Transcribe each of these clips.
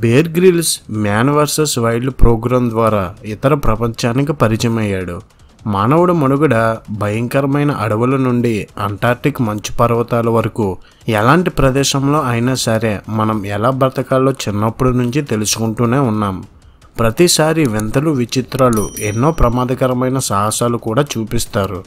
bear Grylls Man Versus Wild programme ద్వారా ఇతర ప్రపంచానికి పరిచయమయ్యాడు మానవుడు మనుగడ భయంకరమైన అడవుల నుండి అంటార్క్టిక్ మంచు పర్వతాల వరకు ఎలాంటి ప్రదేశంలో అయినా సరే మనం ఎలా బ్రతకాలో చిన్నప్పటి నుంచి తెలుసుకుంటూనే ఉన్నాం ప్రతిసారి వింతలు విచిత్రాలు ఎన్నో ప్రమాదకరమైన సాహసాలు కూడా చూపిస్తారు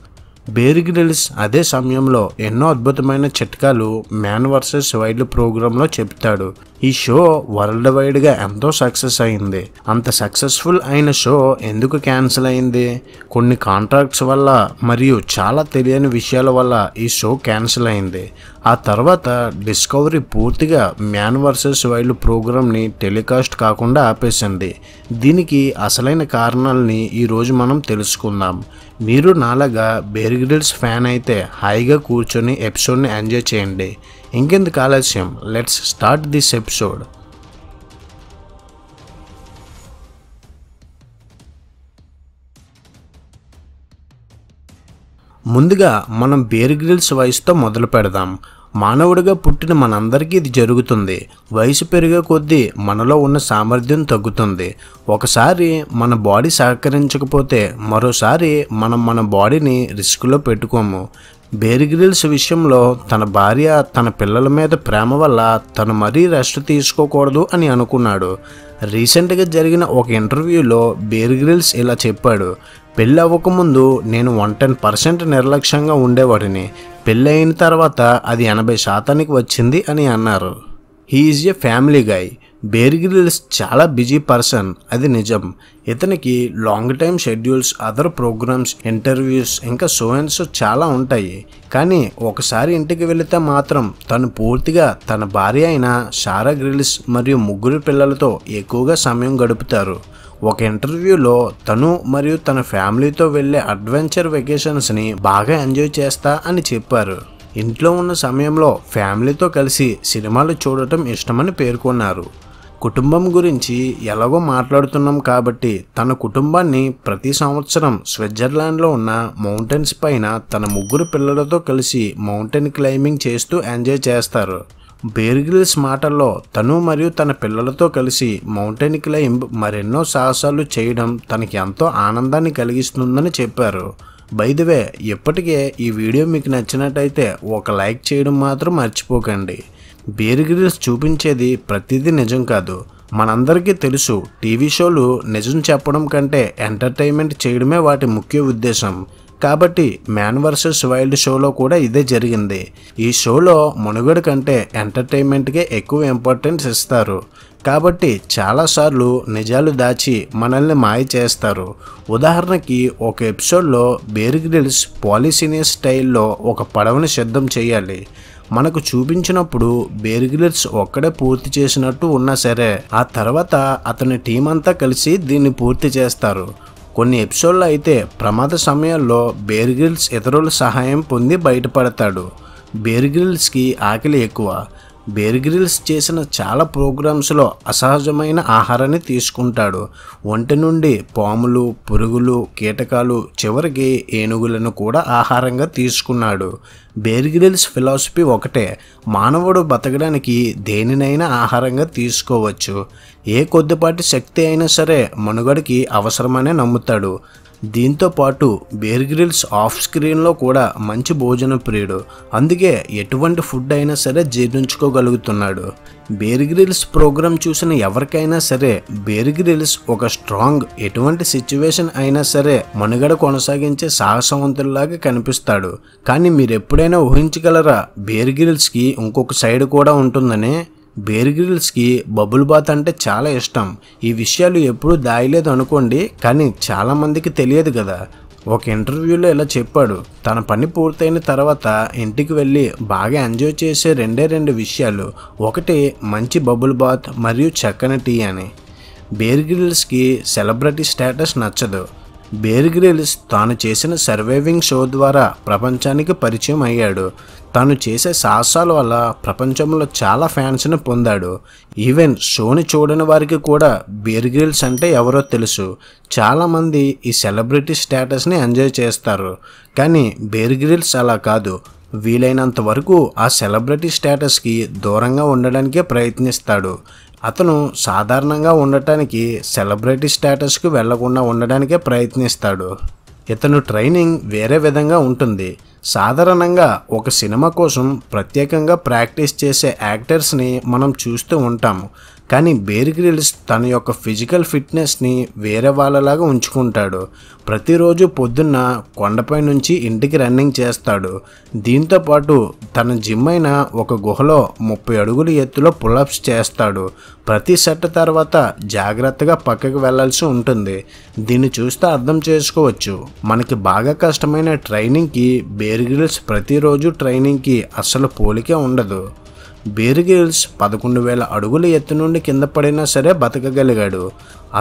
బేర్ గ్రిల్స్ అదే సమయంలో ఎన్నో అద్భుతమైన చిట్కాలు మ్యాన్ వర్సెస్ వైల్డ్ ప్రోగ్రాంలో చెప్తాడు ఈ షో వరల్డ్ వైడ్గా ఎంతో సక్సెస్ అయింది అంత సక్సెస్ఫుల్ అయిన షో ఎందుకు క్యాన్సిల్ అయింది కొన్ని కాంట్రాక్ట్స్ వల్ల మరియు చాలా తెలియని విషయాల వల్ల ఈ షో క్యాన్సిల్ అయింది ఆ తర్వాత డిస్కవరీ పూర్తిగా మ్యాన్ వర్సెస్ వైల్డ్ ప్రోగ్రామ్ని టెలికాస్ట్ కాకుండా ఆపేసింది దీనికి అసలైన కారణాలని ఈరోజు మనం తెలుసుకుందాం మీరు నాలాగా బేర్గ్రిల్స్ ఫ్యాన్ అయితే హాయిగా కూర్చొని ఎపిసోడ్ని ఎంజాయ్ చేయండి ఇంకెందుకు ఆలస్యం లెట్స్ స్టార్ట్ దిస్ ఎపిసోడ్ ముందుగా మనం బేర్ గ్రిల్స్ వయసుతో మొదలు పెడదాం మానవుడిగా పుట్టిన మనందరికీ ఇది జరుగుతుంది వయసు పెరిగే కొద్దీ మనలో ఉన్న సామర్థ్యం తగ్గుతుంది ఒకసారి మన బాడీ సహకరించకపోతే మరోసారి మనం మన బాడీని రిస్క్లో పెట్టుకోము బేరిగ్రిల్స్ విషయంలో తన భార్య తన పిల్లల మీద ప్రేమ వల్ల తను మరీ రెస్ట్ తీసుకోకూడదు అని అనుకున్నాడు రీసెంట్గా జరిగిన ఒక ఇంటర్వ్యూలో బేరిగ్రిల్స్ ఇలా చెప్పాడు పెళ్ళి అవ్వకముందు నేను వన్ టెన్ పర్సెంట్ నిర్లక్ష్యంగా ఉండేవాడిని పెళ్ళి అయిన తర్వాత అది ఎనభై శాతానికి వచ్చింది అని అన్నారు is a family guy Bear Grylls చాలా బిజీ పర్సన్ అది నిజం ఇతనికి long time schedules other programmes interviews ఇంకా సోయన్స్ చాలా ఉంటాయి కానీ ఒకసారి ఇంటికి వెళితే మాత్రం తను పూర్తిగా తన భార్య అయిన సారా గ్రిల్స్ మరియు ముగ్గురు పిల్లలతో ఎక్కువగా సమయం గడుపుతారు ఒక ఇంటర్వ్యూలో తను మరియు తన ఫ్యామిలీతో వెళ్ళే అడ్వెంచర్ వెకేషన్స్ని బాగా ఎంజాయ్ చేస్తా అని చెప్పారు ఇంట్లో ఉన్న సమయంలో ఫ్యామిలీతో కలిసి సినిమాలు చూడటం ఇష్టమని పేర్కొన్నారు కుటుంబం గురించి ఎలాగో మాట్లాడుతున్నాం కాబట్టి తన కుటుంబాన్ని ప్రతి సంవత్సరం స్విట్జర్లాండ్లో ఉన్న మౌంటైన్స్ పైన తన ముగ్గురు పిల్లలతో కలిసి మౌంటైన్ క్లైంబింగ్ చేస్తూ ఎంజాయ్ చేస్తారు బేర్గిల్స్ మాటల్లో తను మరియు తన పిల్లలతో కలిసి మౌంటైన్ క్లైంబ్ మరెన్నో సాహసాలు చేయడం తనకి ఎంతో ఆనందాన్ని కలిగిస్తుందని చెప్పారు బైదవే ఇప్పటికే ఈ వీడియో మీకు నచ్చినట్టయితే ఒక లైక్ చేయడం మాత్రం మర్చిపోకండి బీర్గిరిస్ చూపించేది ప్రతిదీ నిజం కాదు మనందరికీ తెలుసు టీవీ షోలు నిజం చెప్పడం కంటే ఎంటర్టైన్మెంట్ చేయడమే వాటి ముఖ్య ఉద్దేశం కాబట్టి మ్యాన్ వర్సెస్ వైల్డ్ షోలో కూడా ఇదే జరిగింది ఈ షోలో మనుగడ కంటే ఎంటర్టైన్మెంట్కే ఎక్కువ ఇంపార్టెన్స్ ఇస్తారు కాబట్టి చాలాసార్లు నిజాలు దాచి మనల్ని మాయ చేస్తారు ఉదాహరణకి ఒక ఎపిసోడ్లో బేరిగ్రిల్స్ పాలిసీనియస్ స్టైల్లో ఒక పడవని సిద్ధం చేయాలి మనకు చూపించినప్పుడు బేర్గిల్స్ ఒక్కడే పూర్తి చేసినట్టు ఉన్నా సరే ఆ తర్వాత అతని టీం అంతా కలిసి దీన్ని పూర్తి చేస్తారు కొన్ని ఎపిసోడ్లు అయితే ప్రమాద సమయంలో బేర్గిల్స్ ఇతరుల సహాయం పొంది బయటపడతాడు బేర్గిల్స్కి ఆకలి ఎక్కువ గ్రిల్స్ చేసిన చాలా ప్రోగ్రామ్స్లో అసహజమైన ఆహారాన్ని తీసుకుంటాడు ఒంటి నుండి పాములు పురుగులు కీటకాలు చివరికి ఏనుగులను కూడా ఆహారంగా తీసుకున్నాడు బెర్గ్రిల్స్ ఫిలాసఫీ ఒకటే మానవుడు బతకడానికి దేనినైనా ఆహారంగా తీసుకోవచ్చు ఏ కొద్దిపాటి శక్తి అయినా సరే మనుగడకి అవసరమనే నమ్ముతాడు దీంతో పాటు బేర్గ్రిల్స్ ఆఫ్ స్క్రీన్లో కూడా మంచి భోజన ప్రియుడు అందుకే ఎటువంటి ఫుడ్ అయినా సరే జీర్ణించుకోగలుగుతున్నాడు బేర్గ్రిల్స్ ప్రోగ్రాం చూసిన ఎవరికైనా సరే బేర్గ్రిల్స్ ఒక స్ట్రాంగ్ ఎటువంటి సిచ్యువేషన్ అయినా సరే మనుగడ కొనసాగించే సాహసవంతుల్లాగా కనిపిస్తాడు కానీ మీరు ఎప్పుడైనా ఊహించగలరా బేర్గ్రిల్స్కి ఇంకొక సైడ్ కూడా ఉంటుందని గ్రిల్స్కి బబుల్ బాత్ అంటే చాలా ఇష్టం ఈ విషయాలు ఎప్పుడూ దాయలేదు అనుకోండి కానీ చాలామందికి తెలియదు కదా ఒక ఇంటర్వ్యూలో ఇలా చెప్పాడు తన పని పూర్తయిన తర్వాత ఇంటికి వెళ్ళి బాగా ఎంజాయ్ చేసే రెండే రెండు విషయాలు ఒకటి మంచి బబుల్ బాత్ మరియు చక్కని టీ అని బేర్గ్రిల్స్కి సెలబ్రిటీ స్టేటస్ నచ్చదు బేర్గ్రిల్స్ తాను చేసిన సర్వైవింగ్ షో ద్వారా ప్రపంచానికి పరిచయం అయ్యాడు తాను చేసే సాహసాల వల్ల ప్రపంచంలో చాలా ఫ్యాన్స్ను పొందాడు ఈవెన్ షోని చూడని వారికి కూడా బేర్గ్రిల్స్ అంటే ఎవరో తెలుసు చాలామంది ఈ సెలబ్రిటీ స్టేటస్ని ఎంజాయ్ చేస్తారు కానీ బేర్గ్రిల్స్ అలా కాదు వీలైనంత వరకు ఆ సెలబ్రిటీ స్టేటస్కి దూరంగా ఉండడానికే ప్రయత్నిస్తాడు అతను సాధారణంగా ఉండటానికి సెలబ్రిటీ స్టేటస్కి వెళ్లకుండా ఉండడానికే ప్రయత్నిస్తాడు ఇతను ట్రైనింగ్ వేరే విధంగా ఉంటుంది సాధారణంగా ఒక సినిమా కోసం ప్రత్యేకంగా ప్రాక్టీస్ చేసే యాక్టర్స్ని మనం చూస్తూ ఉంటాము కానీ బేర్ గ్రిల్స్ తన యొక్క ఫిజికల్ ఫిట్నెస్ని వేరే వాళ్ళలాగా ఉంచుకుంటాడు ప్రతిరోజు పొద్దున్న కొండపై నుంచి ఇంటికి రన్నింగ్ చేస్తాడు దీంతోపాటు తన జిమ్ అయిన ఒక గుహలో ముప్పై అడుగుల ఎత్తులో పులప్స్ చేస్తాడు ప్రతి సెట్ తర్వాత జాగ్రత్తగా పక్కకు వెళ్లాల్సి ఉంటుంది దీన్ని చూస్తే అర్థం చేసుకోవచ్చు మనకి బాగా కష్టమైన ట్రైనింగ్కి బేర్ బేర్ ప్రతిరోజు ట్రైనింగ్కి అస్సలు పోలికే ఉండదు బేర్ పదకొండు వేల అడుగుల ఎత్తు నుండి కింద పడినా సరే బతకగలిగాడు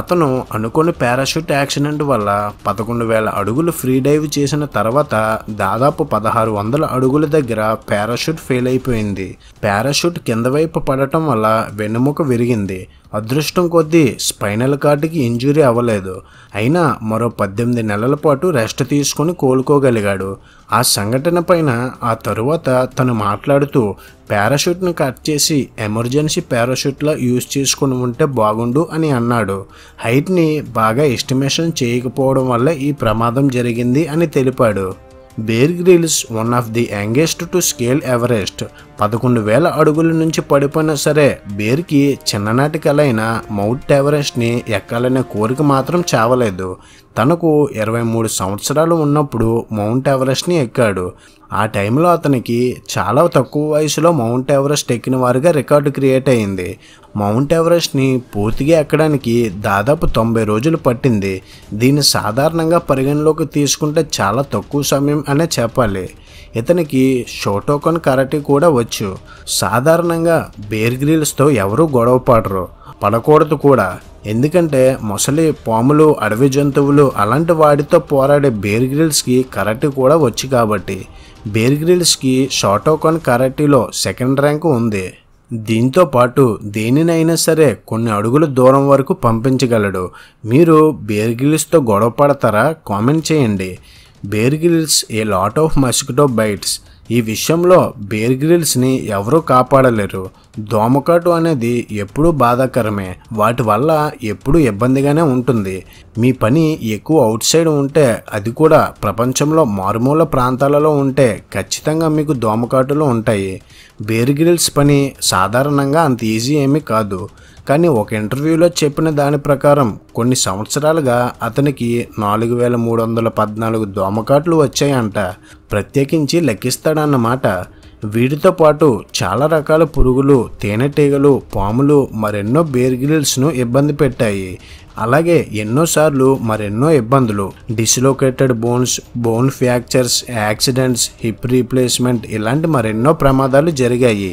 అతను అనుకోని పారాషూట్ యాక్సిడెంట్ వల్ల పదకొండు వేల అడుగులు ఫ్రీ డైవ్ చేసిన తర్వాత దాదాపు పదహారు వందల అడుగుల దగ్గర పారాషూట్ ఫెయిల్ అయిపోయింది పారాషూట్ కింద వైపు పడటం వల్ల వెన్నుముక విరిగింది అదృష్టం కొద్దీ స్పైనల్ కార్డుకి ఇంజురీ అవ్వలేదు అయినా మరో పద్దెనిమిది నెలల పాటు రెస్ట్ తీసుకుని కోలుకోగలిగాడు ఆ సంఘటన పైన ఆ తరువాత తను మాట్లాడుతూ పారాషూట్ను కట్ చేసి ఎమర్జెన్సీ పారాషూట్లో యూజ్ చేసుకుని ఉంటే బాగుండు అని అన్నాడు హైట్ని బాగా ఎస్టిమేషన్ చేయకపోవడం వల్ల ఈ ప్రమాదం జరిగింది అని తెలిపాడు Bear Grylls one of the youngest to scale Everest పదకొండు వేల అడుగుల నుంచి పడిపోయినా సరే బేర్కి చిన్ననాటి కలైన మౌంట్ ఎవరెస్ట్ని ఎక్కాలనే కోరిక మాత్రం చావలేదు తనకు ఇరవై మూడు సంవత్సరాలు ఉన్నప్పుడు మౌంట్ ఎవరెస్ట్ని ఎక్కాడు ఆ టైంలో అతనికి చాలా తక్కువ వయసులో మౌంట్ ఎవరెస్ట్ ఎక్కిన వారిగా రికార్డు క్రియేట్ అయింది మౌంట్ ఎవరెస్ట్ని పూర్తిగా ఎక్కడానికి దాదాపు తొంభై రోజులు పట్టింది దీన్ని సాధారణంగా పరిగణలోకి తీసుకుంటే చాలా తక్కువ సమయం అనే చెప్పాలి ఇతనికి షోటోకన్ కరాటే కూడా వచ్చు సాధారణంగా బేర్ గ్రిల్స్తో ఎవరూ గొడవ పడరు పడకూడదు కూడా ఎందుకంటే మొసలి పాములు అడవి జంతువులు అలాంటి వాటితో పోరాడే బేర్ గ్రిల్స్కి కరాటే కూడా వచ్చి కాబట్టి బేర్ గ్రిల్స్కి షాటోకాన్ కరాటీలో సెకండ్ ర్యాంకు ఉంది దీంతో పాటు దేనినైనా సరే కొన్ని అడుగుల దూరం వరకు పంపించగలడు మీరు బేర్ గ్రిల్స్తో గొడవ పడతారా కామెంట్ చేయండి Bear Grylls a lot of mosquito bites ఈ విషయంలో బేర్ గ్రిల్స్ని ఎవరూ కాపాడలేరు దోమకాటు అనేది ఎప్పుడూ బాధాకరమే వాటి వల్ల ఎప్పుడూ ఇబ్బందిగానే ఉంటుంది మీ పని ఎక్కువ అవుట్ సైడ్ ఉంటే అది కూడా ప్రపంచంలో మారుమూల ప్రాంతాలలో ఉంటే ఖచ్చితంగా మీకు దోమకాటులు ఉంటాయి బేర్ గ్రిల్స్ పని సాధారణంగా అంత ఈజీ ఏమీ కాదు కానీ ఒక ఇంటర్వ్యూలో చెప్పిన దాని ప్రకారం కొన్ని సంవత్సరాలుగా అతనికి నాలుగు వేల మూడు వందల పద్నాలుగు దోమకాట్లు వచ్చాయంట ప్రత్యేకించి లెక్కిస్తాడన్నమాట వీటితో పాటు చాలా రకాల పురుగులు తేనెటీగలు పాములు మరెన్నో బేర్గిల్స్ను ఇబ్బంది పెట్టాయి అలాగే ఎన్నోసార్లు మరెన్నో ఇబ్బందులు dislocated bones bone fractures accidents hip replacement ఇలాంటి మరెన్నో ప్రమాదాలు జరిగాయి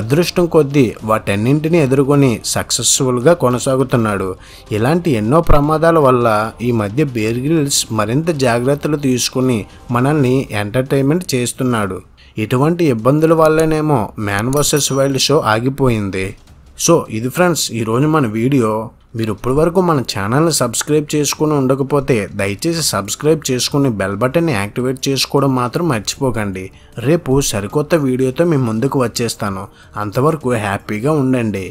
అదృష్టం కొద్దీ వాటన్నింటినీ ఎదుర్కొని సక్సెస్ఫుల్గా కొనసాగుతున్నాడు ఇలాంటి ఎన్నో ప్రమాదాల వల్ల ఈ మధ్య బేర్గిల్స్ మరింత జాగ్రత్తలు తీసుకుని మనల్ని ఎంటర్టైన్మెంట్ చేస్తున్నాడు ఇటువంటి ఇబ్బందుల వల్లనేమో మ్యాన్ వర్సెస్ వైల్డ్ షో ఆగిపోయింది సో ఇది ఫ్రెండ్స్ ఈరోజు మన వీడియో మీరు ఇప్పటివరకు మన ఛానల్ని సబ్స్క్రైబ్ చేసుకుని ఉండకపోతే దయచేసి సబ్స్క్రైబ్ చేసుకుని బెల్ బటన్ని యాక్టివేట్ చేసుకోవడం మాత్రం మర్చిపోకండి రేపు సరికొత్త వీడియోతో మీ ముందుకు వచ్చేస్తాను అంతవరకు హ్యాపీగా ఉండండి